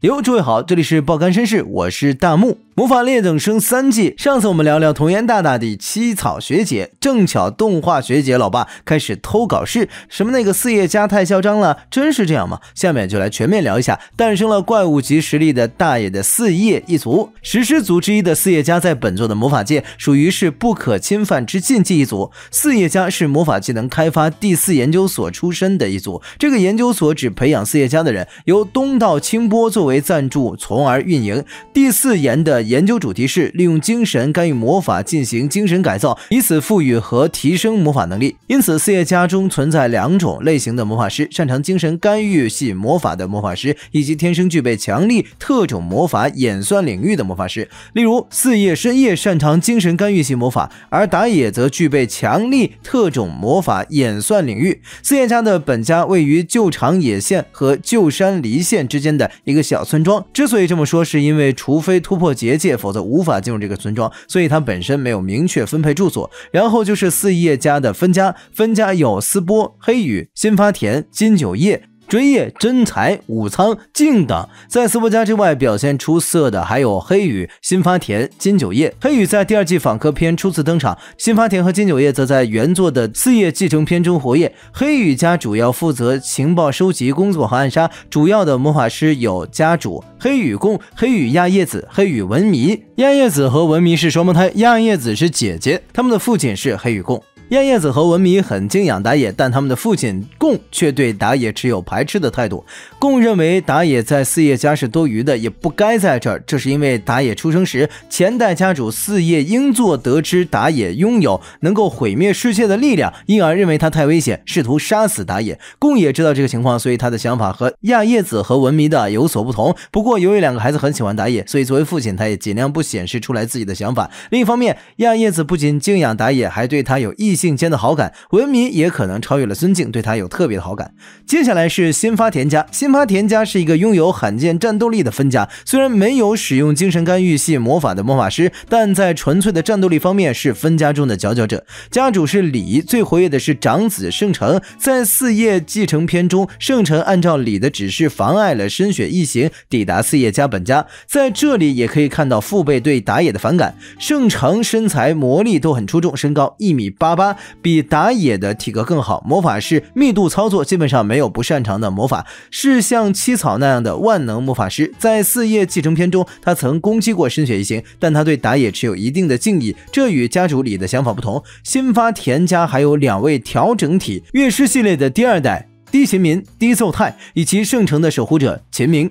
哟，诸位好，这里是爆肝绅士，我是大木。魔法列等生三季，上次我们聊聊童颜大大的七草学姐，正巧动画学姐老爸开始偷搞事，什么那个四叶家太嚣张了，真是这样吗？下面就来全面聊一下诞生了怪物级实力的大爷的四叶一族，史诗族之一的四叶家，在本作的魔法界属于是不可侵犯之禁忌一族。四叶家是魔法技能开发第四研究所出身的一族，这个研究所只培养四叶家的人，由东道清波作为。为赞助，从而运营。第四研的研究主题是利用精神干预魔法进行精神改造，以此赋予和提升魔法能力。因此，四叶家中存在两种类型的魔法师：擅长精神干预系魔法的魔法师，以及天生具备强力特种魔法演算领域的魔法师。例如，四叶深夜擅长精神干预系魔法，而打野则具备强力特种魔法演算领域。四叶家的本家位于旧长野县和旧山梨县之间的一个小。村庄之所以这么说，是因为除非突破结界，否则无法进入这个村庄，所以他本身没有明确分配住所。然后就是四叶家的分家，分家有斯波、黑羽、新发田、金九叶。追夜、真才武仓静等。在斯波家之外表现出色的还有黑羽新发田金九叶。黑羽在第二季访客篇初次登场，新发田和金九叶则在原作的四叶继承篇中活跃。黑羽家主要负责情报收集工作和暗杀，主要的魔法师有家主黑羽共、黑羽亚叶子、黑羽文弥。亚叶子和文弥是双胞胎，亚叶子是姐姐，他们的父亲是黑羽共。亚叶子和文弥很敬仰打野，但他们的父亲贡却对打野持有排斥的态度。贡认为打野在四叶家是多余的，也不该在这儿。这是因为打野出生时，前代家主四叶英作得知打野拥有能够毁灭世界的力量，因而认为他太危险，试图杀死打野。贡也知道这个情况，所以他的想法和亚叶子和文弥的有所不同。不过，由于两个孩子很喜欢打野，所以作为父亲，他也尽量不显示出来自己的想法。另一方面，亚叶子不仅敬仰打野，还对他有异。性间的好感，文明也可能超越了尊敬，对他有特别的好感。接下来是新发田家，新发田家是一个拥有罕见战斗力的分家，虽然没有使用精神干预系魔法的魔法师，但在纯粹的战斗力方面是分家中的佼佼者。家主是李，最活跃的是长子圣城。在四叶继承篇中，圣城按照李的指示，妨碍了深雪一行抵达四叶家本家。在这里也可以看到父辈对打野的反感。圣城身材魔力都很出众，身高一米八八。比打野的体格更好，魔法师密度操作基本上没有不擅长的魔法，是像七草那样的万能魔法师。在四叶继承篇中，他曾攻击过深雪一行，但他对打野持有一定的敬意，这与家主里的想法不同。新发田家还有两位调整体乐师系列的第二代低秦民、低奏太，以及圣城的守护者秦明、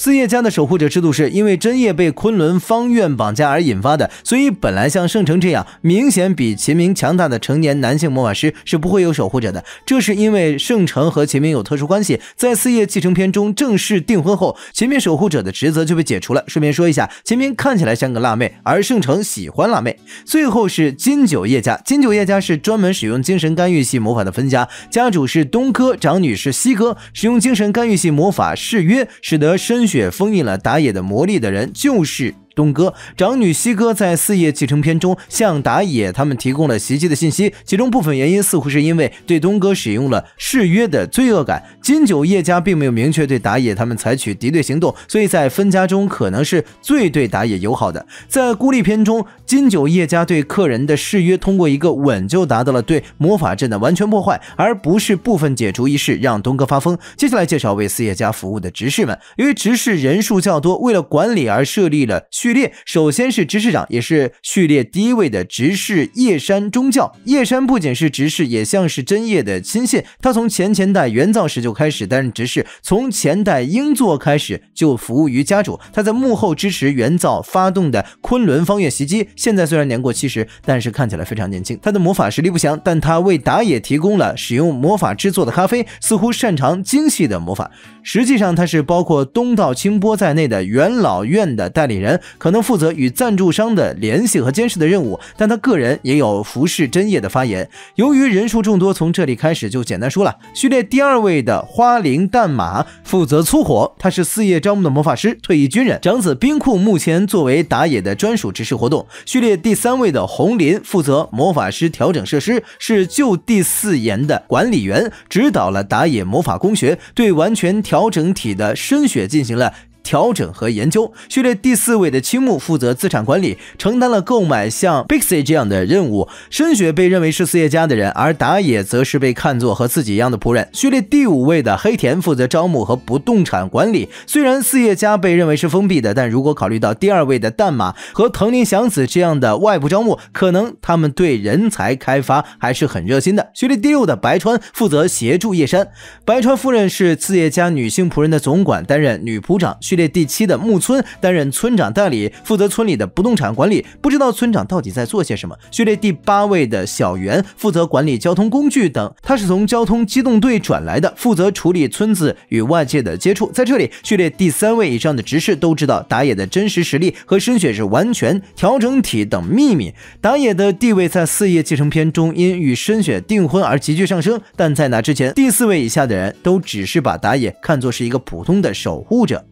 四叶家的守护者制度是因为真叶被昆仑方院绑架而引发的，所以本来像圣城这样明显比秦明强大的成年男性魔法师是不会有守护者的。这是因为圣城和秦明有特殊关系，在四叶继承篇中正式订婚后，秦明守护者的职责就被解除了。顺便说一下，秦明看起来像个辣妹，而圣城喜欢辣妹。最后是金九叶家，金九叶家是专门使用精神干预系魔法的分家，家主是东哥，长女是西哥，使用精神干预系魔法誓约，使得身。雪封印了打野的魔力的人，就是。东哥长女西哥在四叶继承篇中向打野他们提供了袭击的信息，其中部分原因似乎是因为对东哥使用了誓约的罪恶感。金九叶家并没有明确对打野他们采取敌对行动，所以在分家中可能是最对打野友好的。在孤立篇中，金九叶家对客人的誓约通过一个吻就达到了对魔法阵的完全破坏，而不是部分解除仪式让东哥发疯。接下来介绍为四叶家服务的执事们，由于执事人数较多，为了管理而设立了。序列首先是执事长，也是序列第一位的执事叶山中教。叶山不仅是执事，也像是真叶的亲信。他从前前代元造时就开始担任执事，从前代英作开始就服务于家主。他在幕后支持元造发动的昆仑方月袭击。现在虽然年过七十，但是看起来非常年轻。他的魔法实力不详，但他为打野提供了使用魔法制作的咖啡，似乎擅长精细的魔法。实际上，他是包括东道清波在内的元老院的代理人。可能负责与赞助商的联系和监视的任务，但他个人也有服侍真叶的发言。由于人数众多，从这里开始就简单说了。序列第二位的花铃弹马负责粗活，他是四叶招募的魔法师、退役军人。长子冰库目前作为打野的专属执事活动。序列第三位的红林负责魔法师调整设施，是旧第四岩的管理员，指导了打野魔法工学，对完全调整体的深雪进行了。调整和研究序列第四位的青木负责资产管理，承担了购买像 Bixi 这样的任务。深雪被认为是四叶家的人，而打野则是被看作和自己一样的仆人。序列第五位的黑田负责招募和不动产管理。虽然四叶家被认为是封闭的，但如果考虑到第二位的淡马和藤林祥子这样的外部招募，可能他们对人才开发还是很热心的。序列第六的白川负责协助叶山。白川夫人是四叶家女性仆人的总管，担任女仆长。序列第七的木村担任村长代理，负责村里的不动产管理。不知道村长到底在做些什么。序列第八位的小圆负责管理交通工具等，他是从交通机动队转来的，负责处理村子与外界的接触。在这里，序列第三位以上的执事都知道打野的真实实力和深雪是完全调整体等秘密。打野的地位在四叶继承篇中因与深雪订婚而急剧上升，但在那之前，第四位以下的人都只是把打野看作是一个普通的守护者。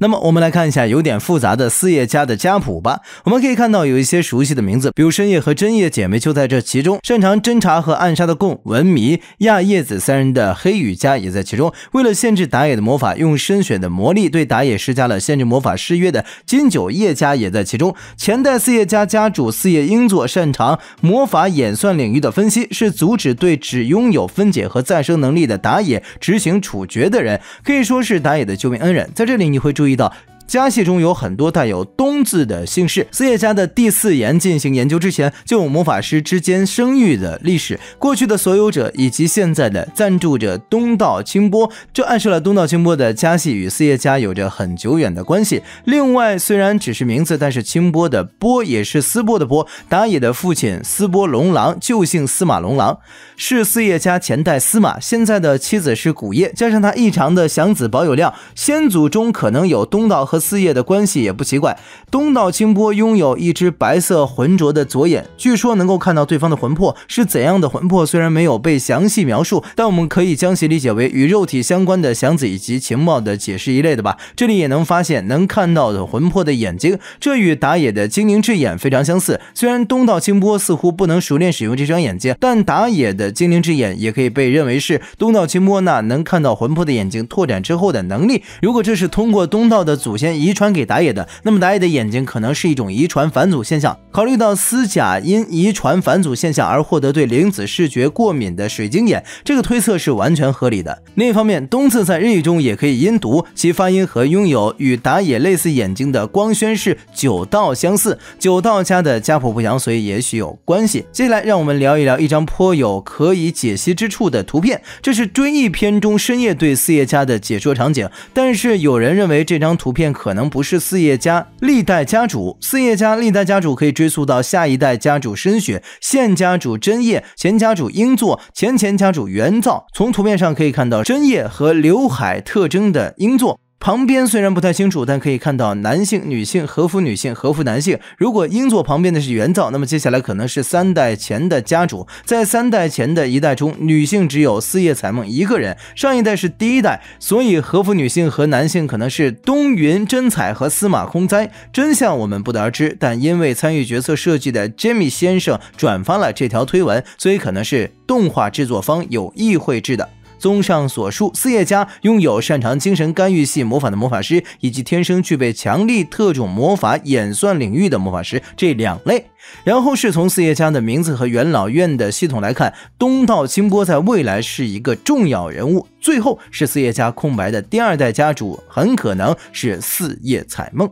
那么我们来看一下有点复杂的四叶家的家谱吧。我们可以看到有一些熟悉的名字，比如深夜和真叶姐妹就在这其中。擅长侦查和暗杀的贡文弥亚叶子三人的黑羽家也在其中。为了限制打野的魔法，用深选的魔力对打野施加了限制魔法施约的金九叶家也在其中。前代四叶家家主四叶英作擅长魔法演算领域的分析，是阻止对只拥有分解和再生能力的打野执行处决的人，可以说是打野的救命恩人。在这里你会注意。注意到。家系中有很多带有“东”字的姓氏。四叶家的第四言进行研究之前，就有魔法师之间生育的历史、过去的所有者以及现在的赞助者东道清波，这暗示了东道清波的家系与四叶家有着很久远的关系。另外，虽然只是名字，但是清波的“波”也是斯波的“波”。打野的父亲斯波龙狼就姓司马龙狼，是四叶家前代司马。现在的妻子是古叶，加上他异常的祥子保有量，先祖中可能有东道和。四叶的关系也不奇怪。东岛清波拥有一只白色浑浊的左眼，据说能够看到对方的魂魄是怎样的魂魄。虽然没有被详细描述，但我们可以将其理解为与肉体相关的祥子以及情报的解释一类的吧。这里也能发现能看到的魂魄的眼睛，这与打野的精灵之眼非常相似。虽然东岛清波似乎不能熟练使用这双眼睛，但打野的精灵之眼也可以被认为是东岛清波那能看到魂魄的眼睛拓展之后的能力。如果这是通过东道的祖先。遗传给打野的，那么打野的眼睛可能是一种遗传返祖现象。考虑到丝甲因遗传返祖现象而获得对灵子视觉过敏的水晶眼，这个推测是完全合理的。另一方面，冬字在日语中也可以音读，其发音和拥有与打野类似眼睛的光宣是九道相似。九道家的家谱不详，所以也许有关系。接下来，让我们聊一聊一张颇有可以解析之处的图片。这是追忆篇中深夜对四叶家的解说场景，但是有人认为这张图片。可能不是四叶家历代家主，四叶家历代家主可以追溯到下一代家主申雪现家主真叶前家主英作前前家主元造。从图片上可以看到真叶和刘海特征的英作。旁边虽然不太清楚，但可以看到男性、女性和服女性、和服男性。如果英座旁边的是原造，那么接下来可能是三代前的家主。在三代前的一代中，女性只有四叶彩梦一个人。上一代是第一代，所以和服女性和男性可能是东云真彩和司马空哉。真相我们不得而知，但因为参与角色设计的 Jamy 先生转发了这条推文，所以可能是动画制作方有意绘制的。综上所述，四叶家拥有擅长精神干预系魔法的魔法师，以及天生具备强力特种魔法演算领域的魔法师这两类。然后是从四叶家的名字和元老院的系统来看，东道清波在未来是一个重要人物。最后是四叶家空白的第二代家主，很可能是四叶彩梦。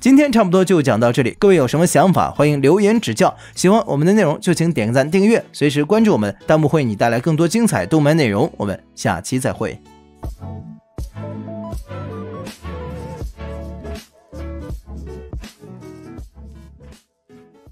今天差不多就讲到这里，各位有什么想法，欢迎留言指教。喜欢我们的内容，就请点个赞、订阅，随时关注我们。弹幕会为你带来更多精彩动漫内容。我们下期再会。